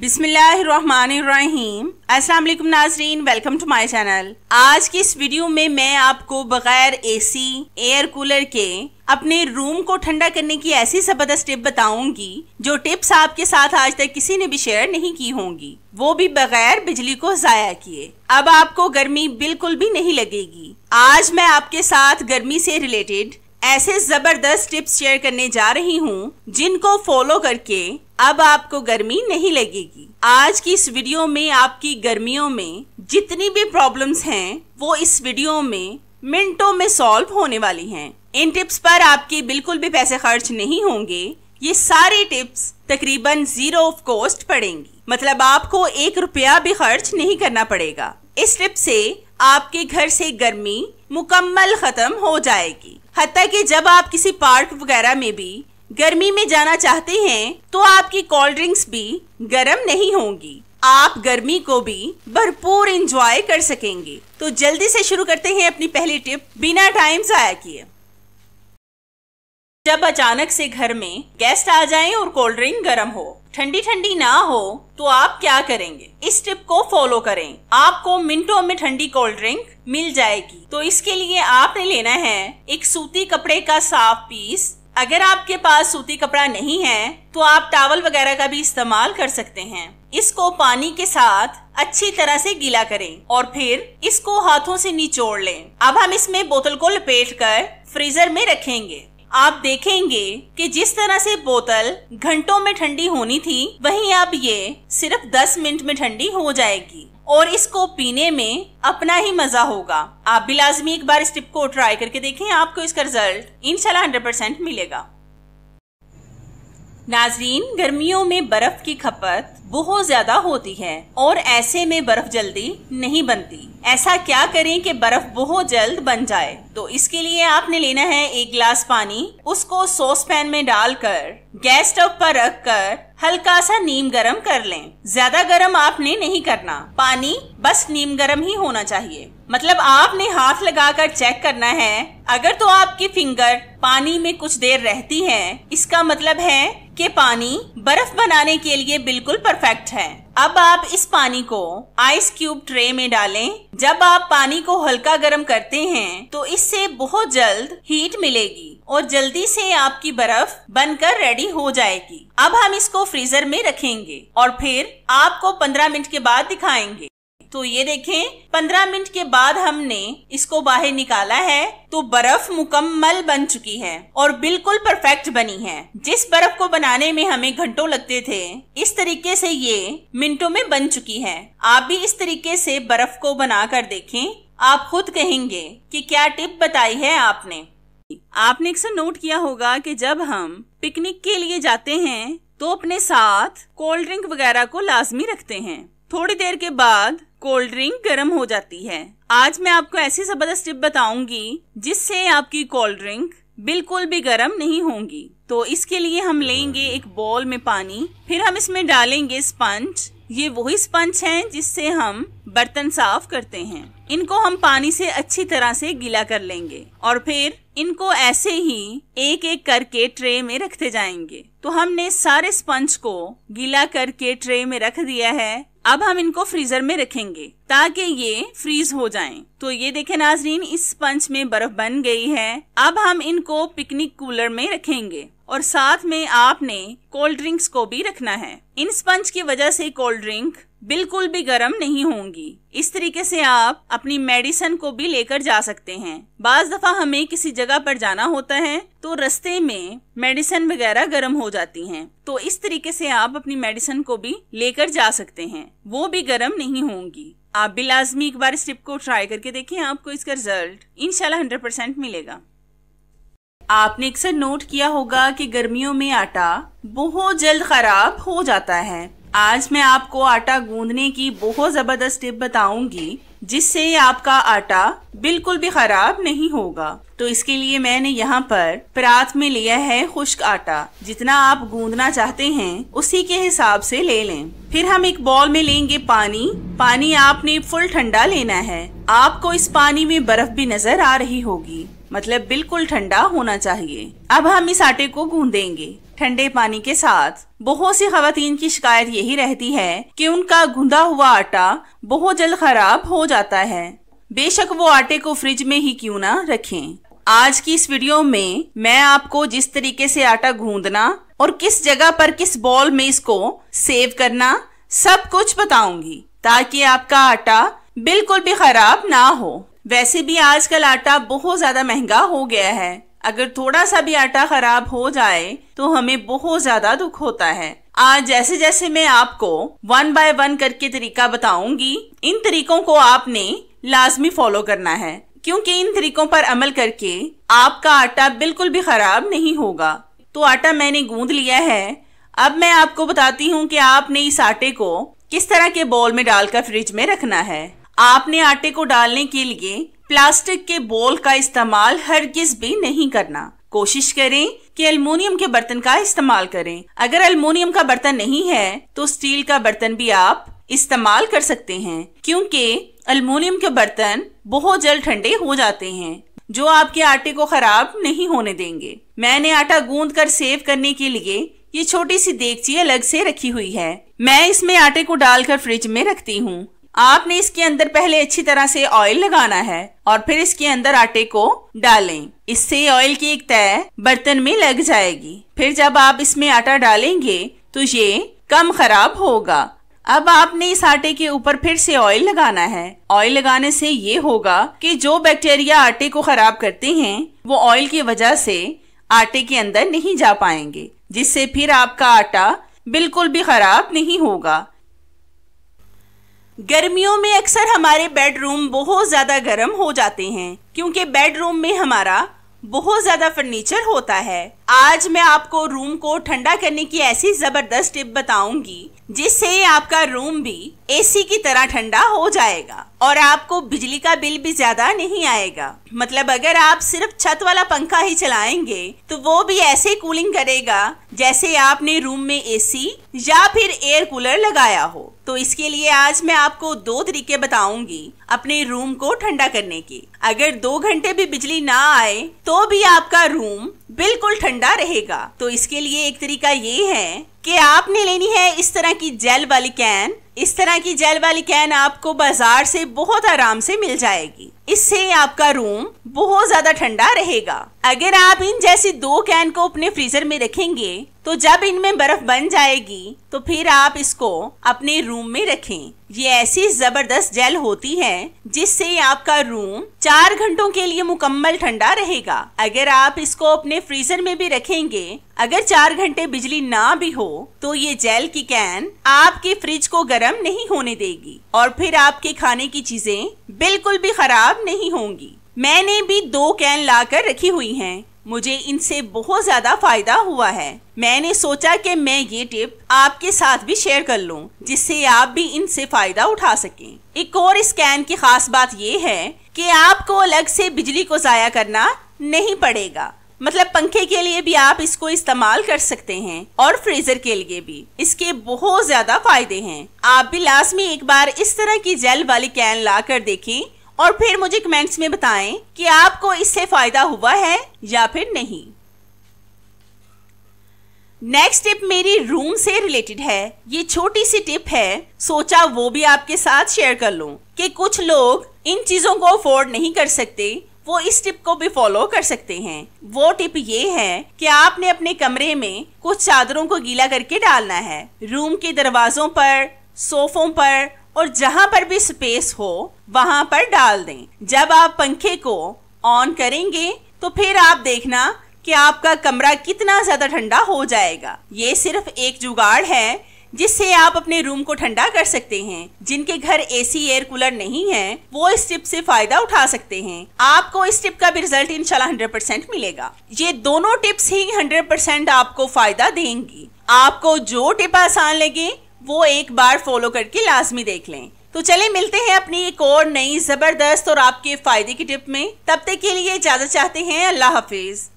बिसमीम अस्सलाम वालेकुम नाजरीन वेलकम टू माय चैनल आज की इस वीडियो में मैं आपको बगैर एसी एयर कूलर के अपने रूम को ठंडा करने की ऐसी जबरदस्त टिप बताऊंगी जो टिप्स आपके साथ आज तक किसी ने भी शेयर नहीं की होंगी वो भी बगैर बिजली को जाया किए अब आपको गर्मी बिल्कुल भी नहीं लगेगी आज मैं आपके साथ गर्मी से रिलेटेड ऐसे जबरदस्त टिप्स शेयर करने जा रही हूँ जिनको फॉलो करके अब आपको गर्मी नहीं लगेगी आज की इस वीडियो में आपकी गर्मियों में जितनी भी प्रॉब्लम्स हैं वो इस वीडियो में मिनटों में सॉल्व होने वाली हैं इन टिप्स पर आपके बिल्कुल भी पैसे खर्च नहीं होंगे ये सारी टिप्स तकरीबन जीरो ऑफ कॉस्ट पड़ेंगी मतलब आपको एक रुपया भी खर्च नहीं करना पड़ेगा इस टिप से आपके घर से गर्मी मुकम्मल ख़त्म हो जाएगी हती कि जब आप किसी पार्क वगैरह में भी गर्मी में जाना चाहते हैं तो आपकी कोल्ड ड्रिंक्स भी गर्म नहीं होंगी आप गर्मी को भी भरपूर इंजॉय कर सकेंगे तो जल्दी से शुरू करते हैं अपनी पहली टिप बिना टाइम जाया किए जब अचानक से घर में गेस्ट आ जाएं और कोल्ड ड्रिंक गर्म हो ठंडी ठंडी ना हो तो आप क्या करेंगे इस टिप को फॉलो करें आपको मिनटों में ठंडी कोल्ड ड्रिंक मिल जाएगी तो इसके लिए आपने लेना है एक सूती कपड़े का साफ पीस अगर आपके पास सूती कपड़ा नहीं है तो आप टावल वगैरह का भी इस्तेमाल कर सकते हैं इसको पानी के साथ अच्छी तरह से गीला करें और फिर इसको हाथों से निचोड़ लें अब हम इसमें बोतल को लपेट कर फ्रीजर में रखेंगे आप देखेंगे कि जिस तरह से बोतल घंटों में ठंडी होनी थी वहीं अब ये सिर्फ 10 मिनट में ठंडी हो जाएगी और इसको पीने में अपना ही मजा होगा आप भी लाजमी एक बार इस टिप को ट्राई करके देखें आपको इसका रिजल्ट इनशाला हंड्रेड परसेंट मिलेगा नाजरीन गर्मियों में बर्फ की खपत बहुत ज्यादा होती है और ऐसे में बर्फ जल्दी नहीं बनती ऐसा क्या करें कि बर्फ बहुत जल्द बन जाए तो इसके लिए आपने लेना है एक गिलास पानी उसको सॉस पैन में डालकर गैस स्टोव पर रख कर हल्का सा नीम गरम कर लें ज्यादा गरम आपने नहीं करना पानी बस नीम गरम ही होना चाहिए मतलब आपने हाथ लगाकर चेक करना है अगर तो आपकी फिंगर पानी में कुछ देर रहती है इसका मतलब है कि पानी बर्फ बनाने के लिए बिल्कुल परफेक्ट है अब आप इस पानी को आइस क्यूब ट्रे में डालें जब आप पानी को हल्का गर्म करते हैं तो इससे बहुत जल्द हीट मिलेगी और जल्दी से आपकी बर्फ बनकर रेडी हो जाएगी अब हम इसको फ्रीजर में रखेंगे और फिर आपको 15 मिनट के बाद दिखाएंगे तो ये देखें 15 मिनट के बाद हमने इसको बाहर निकाला है तो बर्फ मुकम्मल बन चुकी है और बिल्कुल परफेक्ट बनी है जिस बर्फ को बनाने में हमें घंटों लगते थे इस तरीके से ये मिनटों में बन चुकी है आप भी इस तरीके से बर्फ को बना कर देखें आप खुद कहेंगे कि क्या टिप बताई है आपने आपने अक्सर नोट किया होगा कि जब हम पिकनिक के लिए जाते हैं तो अपने साथ कोल्ड ड्रिंक वगैरह को लाजमी रखते हैं थोड़ी देर के बाद कोल्ड ड्रिंक गर्म हो जाती है आज मैं आपको ऐसी जबरदस्त टिप बताऊंगी जिससे आपकी कोल्ड ड्रिंक बिल्कुल भी गर्म नहीं होंगी तो इसके लिए हम लेंगे एक बॉल में पानी फिर हम इसमें डालेंगे स्पंज ये वही स्पंज है जिससे हम बर्तन साफ करते हैं इनको हम पानी से अच्छी तरह से गीला कर लेंगे और फिर इनको ऐसे ही एक एक करके ट्रे में रखते जाएंगे तो हमने सारे स्पंज को गीला करके ट्रे में रख दिया है अब हम इनको फ्रीजर में रखेंगे ताकि ये फ्रीज हो जाएं। तो ये देखें नाजरीन इस स्पंज में बर्फ बन गई है अब हम इनको पिकनिक कूलर में रखेंगे और साथ में आपने कोल्ड ड्रिंक्स को भी रखना है इन स्पंज की वजह से कोल्ड ड्रिंक बिल्कुल भी गर्म नहीं होंगी इस तरीके से आप अपनी मेडिसन को भी लेकर जा सकते हैं बाज दफा हमें किसी जगह पर जाना होता है तो रस्ते में मेडिसन वगैरह गर्म हो जाती हैं तो इस तरीके से आप अपनी मेडिसन को भी लेकर जा सकते हैं वो भी गर्म नहीं होंगी आप भी लाजमी एक बार इस टिप को ट्राई करके देखें आपको इसका रिजल्ट इनशाला हंड्रेड परसेंट मिलेगा आपने अक्सर नोट किया होगा कि गर्मियों में आटा बहुत जल्द खराब हो जाता है आज मैं आपको आटा गूंदने की बहुत जबरदस्त टिप बताऊंगी जिससे आपका आटा बिल्कुल भी खराब नहीं होगा तो इसके लिए मैंने यहाँ पर परात में लिया है खुश्क आटा जितना आप गूंदना चाहते हैं उसी के हिसाब से ले लें फिर हम एक बॉल में लेंगे पानी पानी आपने फुल ठंडा लेना है आपको इस पानी में बर्फ भी नजर आ रही होगी मतलब बिल्कुल ठंडा होना चाहिए अब हम इस आटे को गूंदेंगे ठंडे पानी के साथ बहुत सी खातन की शिकायत यही रहती है कि उनका गूंदा हुआ आटा बहुत जल्द खराब हो जाता है बेशक वो आटे को फ्रिज में ही क्यों ना रखें आज की इस वीडियो में मैं आपको जिस तरीके से आटा गूंदना और किस जगह पर किस बॉल में इसको सेव करना सब कुछ बताऊंगी ताकि आपका आटा बिल्कुल भी खराब ना हो वैसे भी आजकल आटा बहुत ज़्यादा महंगा हो गया है अगर थोड़ा सा भी आटा खराब हो जाए तो हमें बहुत ज़्यादा दुख होता है आज जैसे जैसे मैं आपको वन बाय वन करके तरीका बताऊंगी इन तरीकों को आपने लाजमी फॉलो करना है क्योंकि इन तरीकों पर अमल करके आपका आटा बिल्कुल भी खराब नहीं होगा तो आटा मैंने गूंद लिया है अब मैं आपको बताती हूँ कि आपने इस आटे को किस तरह के बॉल में डालकर फ्रिज में रखना है आपने आटे को डालने के लिए प्लास्टिक के बोल का इस्तेमाल हर किस भी नहीं करना कोशिश करें कि अल्मोनियम के बर्तन का इस्तेमाल करें अगर अल्मोनियम का बर्तन नहीं है तो स्टील का बर्तन भी आप इस्तेमाल कर सकते हैं क्योंकि अल्मोनियम के बर्तन बहुत जल्द ठंडे हो जाते हैं जो आपके आटे को खराब नहीं होने देंगे मैंने आटा गूंद कर सेव करने के लिए ये छोटी सी देगची अलग से रखी हुई है मैं इसमें आटे को डालकर फ्रिज में रखती हूँ आपने इसके अंदर पहले अच्छी तरह से ऑयल लगाना है और फिर इसके अंदर आटे को डालें इससे ऑयल की एक तय बर्तन में लग जाएगी फिर जब आप इसमें आटा डालेंगे तो ये कम खराब होगा अब आपने इस आटे के ऊपर फिर से ऑयल लगाना है ऑयल लगाने से ये होगा कि जो बैक्टीरिया आटे को खराब करते हैं वो ऑयल की वजह से आटे के अंदर नहीं जा पाएंगे जिससे फिर आपका आटा बिल्कुल भी खराब नहीं होगा गर्मियों में अक्सर हमारे बेडरूम बहुत ज़्यादा गर्म हो जाते हैं क्योंकि बेडरूम में हमारा बहुत ज़्यादा फर्नीचर होता है आज मैं आपको रूम को ठंडा करने की ऐसी ज़बरदस्त टिप बताऊंगी जिससे आपका रूम भी एसी की तरह ठंडा हो जाएगा और आपको बिजली का बिल भी ज़्यादा नहीं आएगा मतलब अगर आप सिर्फ छत वाला पंखा ही चलाएंगे तो वो भी ऐसे कूलिंग करेगा जैसे आपने रूम में एसी या फिर एयर कूलर लगाया हो तो इसके लिए आज मैं आपको दो तरीके बताऊंगी अपने रूम को ठंडा करने के अगर दो घंटे भी बिजली ना आए तो भी आपका रूम बिल्कुल ठंडा रहेगा तो इसके लिए एक तरीका ये है कि आपने लेनी है इस तरह की जेल वाली कैन इस तरह की जेल वाली कैन आपको बाजार से बहुत आराम से मिल जाएगी इससे आपका रूम बहुत ज्यादा ठंडा रहेगा अगर आप इन जैसी दो कैन को अपने फ्रीजर में रखेंगे तो जब इनमें बर्फ बन जाएगी तो फिर आप इसको अपने रूम में रखें ये ऐसी जबरदस्त जेल होती है जिससे आपका रूम चार घंटों के लिए मुकम्मल ठंडा रहेगा अगर आप इसको अपने फ्रीजर में भी रखेंगे अगर चार घंटे बिजली ना भी हो तो ये जेल की कैन आपके फ्रिज को गर्म नहीं होने देगी और फिर आपके खाने की चीजें बिल्कुल भी खराब नहीं होंगी मैंने भी दो कैन लाकर रखी हुई हैं मुझे इनसे बहुत ज़्यादा फ़ायदा हुआ है मैंने सोचा कि मैं ये टिप आपके साथ भी शेयर कर लूं, जिससे आप भी इनसे फ़ायदा उठा सकें एक और स्कैन की ख़ास बात यह है कि आपको अलग से बिजली को ज़ाया करना नहीं पड़ेगा मतलब पंखे के लिए भी आप इसको इस्तेमाल कर सकते हैं और फ्रीजर के लिए भी इसके बहुत ज्यादा फायदे हैं आप भी लास्ट में एक बार इस तरह की जेल वाली कैन ला कर देखें और फिर मुझे कमेंट्स में बताएं कि आपको इससे फ़ायदा हुआ है या फिर नहीं नेक्स्ट टिप मेरी रूम से रिलेटेड है ये छोटी सी टिप है सोचा वो भी आपके साथ शेयर कर लूं कि कुछ लोग इन चीज़ों को अफोर्ड नहीं कर सकते वो इस टिप को भी फॉलो कर सकते हैं वो टिप ये है कि आपने अपने कमरे में कुछ चादरों को गीला करके डालना है रूम के दरवाजों पर सोफों पर और जहां पर भी स्पेस हो वहां पर डाल दें जब आप पंखे को ऑन करेंगे तो फिर आप देखना कि आपका कमरा कितना ज़्यादा ठंडा हो जाएगा ये सिर्फ एक जुगाड़ है जिससे आप अपने रूम को ठंडा कर सकते हैं जिनके घर एसी एयर कूलर नहीं है वो इस टिप से फायदा उठा सकते हैं आपको इस टिप का भी रिजल्ट इंशाल्लाह 100% मिलेगा ये दोनों टिप्स ही 100% आपको फायदा देंगी आपको जो टिप आसान लगे वो एक बार फॉलो करके लाजमी देख लें तो चले मिलते हैं अपनी एक और नई ज़बरदस्त और आपके फ़ायदे की टिप में तब तक के लिए इजाज़त चाहते हैं अल्लाह हाफिज़